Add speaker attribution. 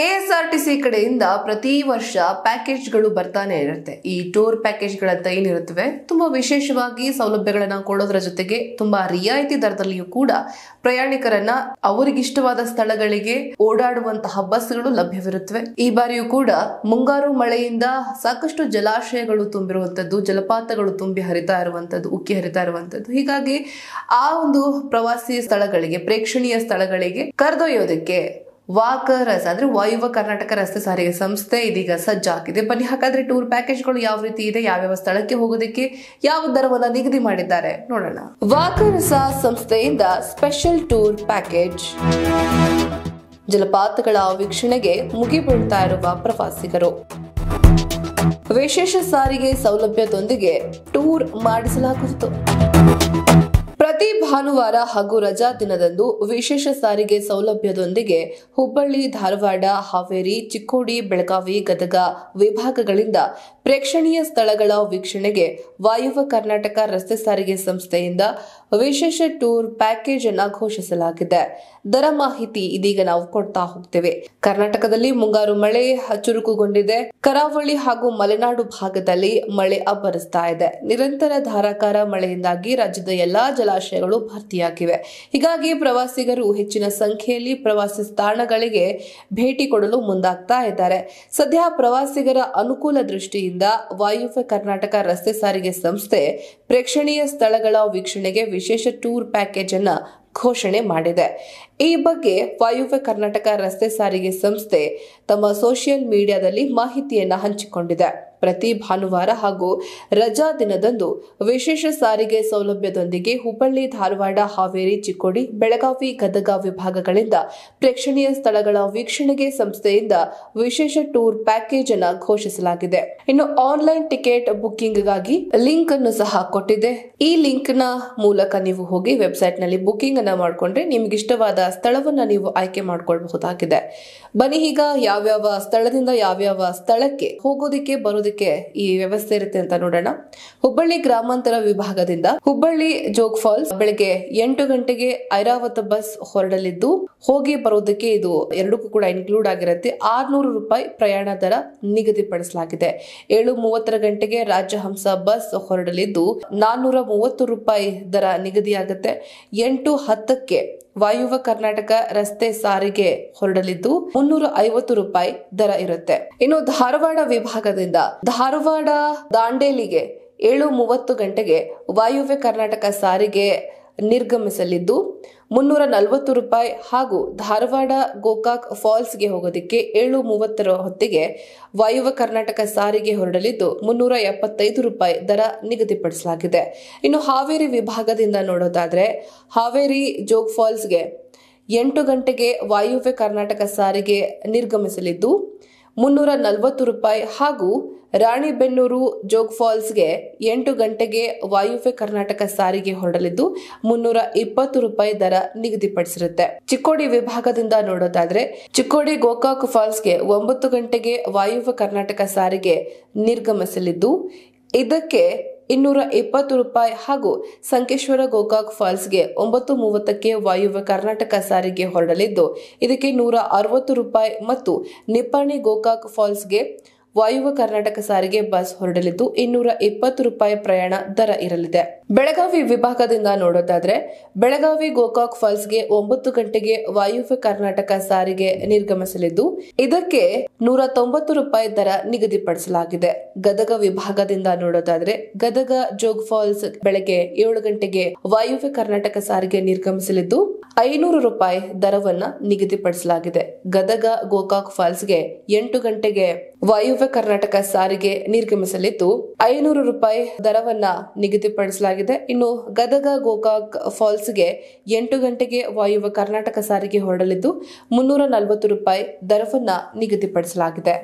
Speaker 1: K S R T C ಕಡೆಯಿಂದ ಪ್ರತಿ ವರ್ಷ ಪ್ಯಾಕೇಜ್ಗಳು ಬರ್ತಾನೆ ಇರುತ್ತೆ ಈ ಟೂರ್ ಪ್ಯಾಕೇಜ್ಗಳಂತ ಏನಿರುತ್ತವೆ ತುಂಬಾ ವಿಶೇಷವಾಗಿ ಸೌಲಭ್ಯಗಳನ್ನು ಕೊಡೋದ್ರ ಜೊತೆಗೆ ತುಂಬ ರಿಯಾಯಿತಿ ದರದಲ್ಲಿಯೂ ಕೂಡ ಪ್ರಯಾಣಿಕರನ್ನ ಅವರಿಗಿಷ್ಟವಾದ ಸ್ಥಳಗಳಿಗೆ ಓಡಾಡುವಂತಹ ಬಸ್ಗಳು ಲಭ್ಯವಿರುತ್ತವೆ ಈ ಬಾರಿಯೂ ಕೂಡ ಮುಂಗಾರು ಮಳೆಯಿಂದ ಸಾಕಷ್ಟು ಜಲಾಶಯಗಳು ತುಂಬಿರುವಂಥದ್ದು ಜಲಪಾತಗಳು ತುಂಬಿ ಹರಿತಾ ಇರುವಂಥದ್ದು ಉಕ್ಕಿ ಹರಿತಾ ಇರುವಂಥದ್ದು ಹೀಗಾಗಿ ಆ ಒಂದು ಪ್ರವಾಸಿ ಸ್ಥಳಗಳಿಗೆ ಪ್ರೇಕ್ಷಣೀಯ ಸ್ಥಳಗಳಿಗೆ ಕರೆದೊಯ್ಯೋದಕ್ಕೆ ವಾಕರಸ್ ಅಂದ್ರೆ ವಾಯುವ ಕರ್ನಾಟಕ ರಸ್ತೆ ಸಾರಿಗೆ ಸಂಸ್ಥೆ ಇದೀಗ ಸಜ್ಜಾಗಿದೆ ಬನ್ನಿ ಹಾಗಾದ್ರೆ ಟೂರ್ ಪ್ಯಾಕೇಜ್ಗಳು ಯಾವ ರೀತಿ ಇದೆ ಯಾವ್ಯಾವ ಸ್ಥಳಕ್ಕೆ ಹೋಗೋದಕ್ಕೆ ಯಾವ ದರವನ್ನ ನಿಗದಿ ಮಾಡಿದ್ದಾರೆ ನೋಡೋಣ ವಾಕರಸ ಸಂಸ್ಥೆಯಿಂದ ಸ್ಪೆಷಲ್ ಟೂರ್ ಪ್ಯಾಕೇಜ್ ಜಲಪಾತಗಳ ವೀಕ್ಷಣೆಗೆ ಮುಗಿಬೀಳ್ತಾ ಇರುವ ಪ್ರವಾಸಿಗರು ವಿಶೇಷ ಸಾರಿಗೆ ಸೌಲಭ್ಯದೊಂದಿಗೆ ಟೂರ್ ಮಾಡಿಸಲಾಗುವುದು ಭಾನುವಾರ ಹಾಗೂ ರಜಾ ದಿನದಂದು ವಿಶೇಷ ಸಾರಿಗೆ ಸೌಲಭ್ಯದೊಂದಿಗೆ ಹುಬ್ಬಳ್ಳಿ ಧಾರವಾಡ ಹಾವೇರಿ ಚಿಕ್ಕೋಡಿ ಬೆಳಗಾವಿ ಗದಗ ವಿಭಾಗಗಳಿಂದ ಪ್ರೇಕ್ಷಣೀಯ ಸ್ಥಳಗಳ ವೀಕ್ಷಣೆಗೆ ವಾಯುವ ಕರ್ನಾಟಕ ರಸ್ತೆ ಸಾರಿಗೆ ಸಂಸ್ಥೆಯಿಂದ ವಿಶೇಷ ಟೂರ್ ಪ್ಯಾಕೇಜ್ ಅನ್ನು ಘೋಷಿಸಲಾಗಿದೆ ದರ ಮಾಹಿತಿ ಇದೀಗ ನಾವು ಕೊಡ್ತಾ ಹೋಗ್ತೇವೆ ಕರ್ನಾಟಕದಲ್ಲಿ ಮುಂಗಾರು ಮಳೆ ಚುರುಕುಗೊಂಡಿದೆ ಕರಾವಳಿ ಹಾಗೂ ಮಲೆನಾಡು ಭಾಗದಲ್ಲಿ ಮಳೆ ಅಬ್ಬರಿಸ್ತಾ ಇದೆ ನಿರಂತರ ಧಾರಾಕಾರ ಮಳೆಯಿಂದಾಗಿ ರಾಜ್ಯದ ಎಲ್ಲಾ ಜಲಾಶಯಗಳು ಭರ್ತಿಯಾಗಿವೆ ಹೀಗಾಗಿ ಪ್ರವಾಸಿಗರು ಹೆಚ್ಚಿನ ಸಂಖ್ಯೆಯಲ್ಲಿ ಪ್ರವಾಸಿ ತಾಣಗಳಿಗೆ ಭೇಟಿ ಕೊಡಲು ಮುಂದಾಗ್ತಾ ಇದ್ದಾರೆ ಸದ್ಯ ಪ್ರವಾಸಿಗರ ಅನುಕೂಲ ದೃಷ್ಟಿ ವತಿಯಿಂದ ವಾಯುವ್ಯ ಕರ್ನಾಟಕ ರಸ್ತೆ ಸಾರಿಗೆ ಸಂಸ್ಥೆ ಪ್ರೇಕ್ಷಣೀಯ ಸ್ಥಳಗಳ ವೀಕ್ಷಣೆಗೆ ವಿಶೇಷ ಟೂರ್ ಪ್ಯಾಕೇಜ್ ಅನ್ನು ಘೋಷಣೆ ಮಾಡಿದೆ ಈ ಬಗ್ಗೆ ವಾಯುವ್ಯ ಕರ್ನಾಟಕ ರಸ್ತೆ ಸಾರಿಗೆ ಸಂಸ್ಥೆ ತಮ್ಮ ಸೋಷಿಯಲ್ ಮೀಡಿಯಾದಲ್ಲಿ ಮಾಹಿತಿಯನ್ನು ಹಂಚಿಕೊಂಡಿದೆ ಪ್ರತಿ ಭಾನುವಾರ ಹಾಗೂ ರಜಾ ದಿನದಂದು ವಿಶೇಷ ಸಾರಿಗೆ ಸೌಲಭ್ಯದೊಂದಿಗೆ ಹುಬ್ಬಳ್ಳಿ ಧಾರವಾಡ ಹಾವೇರಿ ಚಿಕ್ಕೋಡಿ ಬೆಳಗಾವಿ ಗದಗ ವಿಭಾಗಗಳಿಂದ ಪ್ರೇಕ್ಷಣೀಯ ಸ್ಥಳಗಳ ವೀಕ್ಷಣೆಗೆ ಸಂಸ್ಥೆಯಿಂದ ವಿಶೇಷ ಟೂರ್ ಪ್ಯಾಕೇಜ್ ಅನ್ನು ಘೋಷಿಸಲಾಗಿದೆ ಇನ್ನು ಆನ್ಲೈನ್ ಟಿಕೆಟ್ ಬುಕ್ಕಿಂಗ್ಗಾಗಿ ಲಿಂಕ್ ಅನ್ನು ಸಹ ಕೊಟ್ಟಿದೆ ಈ ಲಿಂಕ್ ನ ಮೂಲಕ ನೀವು ಹೋಗಿ ವೆಬ್ಸೈಟ್ ನಲ್ಲಿ ಬುಕ್ಕಿಂಗ್ ಅನ್ನು ಮಾಡಿಕೊಂಡ್ರೆ ನಿಮ್ಗೆ ಇಷ್ಟವಾದ ಸ್ಥಳವನ್ನ ನೀವು ಆಯ್ಕೆ ಮಾಡಿಕೊಳ್ಳಬಹುದಾಗಿದೆ ಬನ್ನಿ ಈಗ ಯಾವ್ಯಾವ ಸ್ಥಳದಿಂದ ಯಾವ್ಯಾವ ಸ್ಥಳಕ್ಕೆ ಹೋಗೋದಿಕ್ಕೆ ಬರೋದಿಕ್ಕೆ ಮಾಡೋದಕ್ಕೆ ಈ ವ್ಯವಸ್ಥೆ ಇರುತ್ತೆ ಅಂತ ನೋಡೋಣ ಹುಬ್ಬಳ್ಳಿ ಗ್ರಾಮಾಂತರ ವಿಭಾಗದಿಂದ ಹುಬ್ಬಳ್ಳಿ ಜೋಗ್ ಫಾಲ್ಸ್ ಬೆಳಗ್ಗೆ ಎಂಟು ಗಂಟೆಗೆ ಐರಾವತ ಬಸ್ ಹೊರಡಲಿದ್ದು ಹೋಗಿ ಬರೋದಕ್ಕೆ ಇದು ಎರಡಕ್ಕೂ ಕೂಡ ಇನ್ಕ್ಲೂಡ್ ಆಗಿರುತ್ತೆ ಆರ್ನೂರು ರೂಪಾಯಿ ಪ್ರಯಾಣ ದರ ನಿಗದಿಪಡಿಸಲಾಗಿದೆ ಏಳು ಮೂವತ್ತರ ಗಂಟೆಗೆ ರಾಜಹಂಸ ಬಸ್ ಹೊರಡಲಿದ್ದು ನಾನ್ನೂರ ಮೂವತ್ತು ರೂಪಾಯಿ ದರ ನಿಗದಿಯಾಗುತ್ತೆ ಎಂಟು ಹತ್ತಕ್ಕೆ ವಾಯುವ್ಯ ಕರ್ನಾಟಕ ರಸ್ತೆ ಸಾರಿಗೆ ಹೊರಡಲಿದ್ದು ಮುನ್ನೂರ ಐವತ್ತು ರೂಪಾಯಿ ದರ ಇರುತ್ತೆ ಇನ್ನು ಧಾರವಾಡ ವಿಭಾಗದಿಂದ ಧಾರವಾಡ ದಾಂಡೇಲಿಗೆ ಏಳು ಮೂವತ್ತು ಗಂಟೆಗೆ ವಾಯುವ್ಯ ಕರ್ನಾಟಕ ಸಾರಿಗೆ ನಿರ್ಗಮಿಸಲಿದ್ದು ಮುನ್ನೂರ ನಲವತ್ತು ರೂಪಾಯಿ ಹಾಗೂ ಧಾರವಾಡ ಗೋಕಾಕ್ ಫಾಲ್ಸ್ಗೆ ಹೋಗೋದಕ್ಕೆ ಏಳು ಮೂವತ್ತರ ಹೊತ್ತಿಗೆ ವಾಯುವ್ಯ ಕರ್ನಾಟಕ ಸಾರಿಗೆ ಹೊರಡಲಿದ್ದು ಮುನ್ನೂರ ಎಪ್ಪತ್ತೈದು ರೂಪಾಯಿ ದರ ನಿಗದಿಪಡಿಸಲಾಗಿದೆ ಇನ್ನು ಹಾವೇರಿ ವಿಭಾಗದಿಂದ ನೋಡೋದಾದರೆ ಹಾವೇರಿ ಜೋಗ್ ಫಾಲ್ಸ್ಗೆ ಎಂಟು ಗಂಟೆಗೆ ವಾಯುವ್ಯ ಕರ್ನಾಟಕ ಸಾರಿಗೆ ನಿರ್ಗಮಿಸಲಿದ್ದು ಮುನ್ನೂರ ನಲವತ್ತು ರೂಪಾಯಿ ಹಾಗೂ ರಾಣಿಬೆನ್ನೂರು ಜೋಗ್ ಫಾಲ್ಸ್ಗೆ ಎಂಟು ಗಂಟೆಗೆ ವಾಯುವ್ಯ ಕರ್ನಾಟಕ ಸಾರಿಗೆ ಹೊರಡಲಿದ್ದು ಮುನ್ನೂರ ಇಪ್ಪತ್ತು ರೂಪಾಯಿ ದರ ನಿಗದಿಪಡಿಸಿರುತ್ತೆ ಚಿಕ್ಕೋಡಿ ವಿಭಾಗದಿಂದ ನೋಡೋದಾದ್ರೆ ಚಿಕ್ಕೋಡಿ ಗೋಕಾಕ್ ಫಾಲ್ಸ್ಗೆ ಒಂಬತ್ತು ಗಂಟೆಗೆ ವಾಯುವ್ಯ ಕರ್ನಾಟಕ ಸಾರಿಗೆ ನಿರ್ಗಮಿಸಲಿದ್ದು ಇದಕ್ಕೆ ಇನ್ನೂರ ಇಪ್ಪತ್ತು ರೂಪಾಯಿ ಹಾಗೂ ಸಂಕೇಶ್ವರ ಗೋಕಾಕ್ ಫಾಲ್ಸ್ಗೆ ಒಂಬತ್ತು ಮೂವತ್ತಕ್ಕೆ ವಾಯುವ್ಯ ಕರ್ನಾಟಕ ಸಾರಿಗೆ ಹೊರಡಲಿದ್ದು ಇದಕ್ಕೆ ನೂರ ಅರವತ್ತು ರೂಪಾಯಿ ಮತ್ತು ನಿಪ್ಪಾಣಿ ಗೋಕಾಕ್ ಫಾಲ್ಸ್ಗೆ ವಾಯುವ ಕರ್ನಾಟಕ ಸಾರಿಗೆ ಬಸ್ ಹೊರಡಲಿದ್ದು ಇನ್ನೂರ ಇಪ್ಪತ್ತು ರೂಪಾಯಿ ಪ್ರಯಾಣ ದರ ಇರಲಿದೆ ಬೆಳಗಾವಿ ವಿಭಾಗದಿಂದ ನೋಡೋದಾದ್ರೆ ಬೆಳಗಾವಿ ಗೋಕಾಕ್ ಫಾಲ್ಸ್ಗೆ ಒಂಬತ್ತು ಗಂಟೆಗೆ ವಾಯುವ್ಯ ಕರ್ನಾಟಕ ಸಾರಿಗೆ ನಿರ್ಗಮಿಸಲಿದ್ದು ಇದಕ್ಕೆ ನೂರ ತೊಂಬತ್ತು ರೂಪಾಯಿ ದರ ನಿಗದಿಪಡಿಸಲಾಗಿದೆ ಗದಗ ವಿಭಾಗದಿಂದ ನೋಡೋದಾದ್ರೆ ಗದಗ ಜೋಗ್ ಫಾಲ್ಸ್ ಬೆಳಗ್ಗೆ ಏಳು ಗಂಟೆಗೆ ವಾಯುವ್ಯ ಕರ್ನಾಟಕ ಸಾರಿಗೆ ನಿರ್ಗಮಿಸಲಿದ್ದು ಐನೂರು ರೂಪಾಯಿ ದರವನ್ನ ನಿಗದಿಪಡಿಸಲಾಗಿದೆ ಗದಗ ಗೋಕಾಕ್ ಫಾಲ್ಸ್ಗೆ ಎಂಟು ಗಂಟೆಗೆ ವಾಯುವ್ಯ ಕರ್ನಾಟಕ ಸಾರಿಗೆ ನಿರ್ಗಮಿಸಲಿದ್ದು ಐನೂರು ರೂಪಾಯಿ ದರವನ್ನ ನಿಗದಿಪಡಿಸಲಾಗಿದೆ ಇನ್ನು ಗದಗ ಗೋಕಾಕ್ ಫಾಲ್ಸ್ಗೆ ಎಂಟು ಗಂಟೆಗೆ ವಾಯುವ್ಯ ಕರ್ನಾಟಕ ಸಾರಿಗೆ ಹೊರಡಲಿದ್ದು ಮುನ್ನೂರ ನಲವತ್ತು ರೂಪಾಯಿ ದರವನ್ನ ನಿಗದಿಪಡಿಸಲಾಗಿದೆ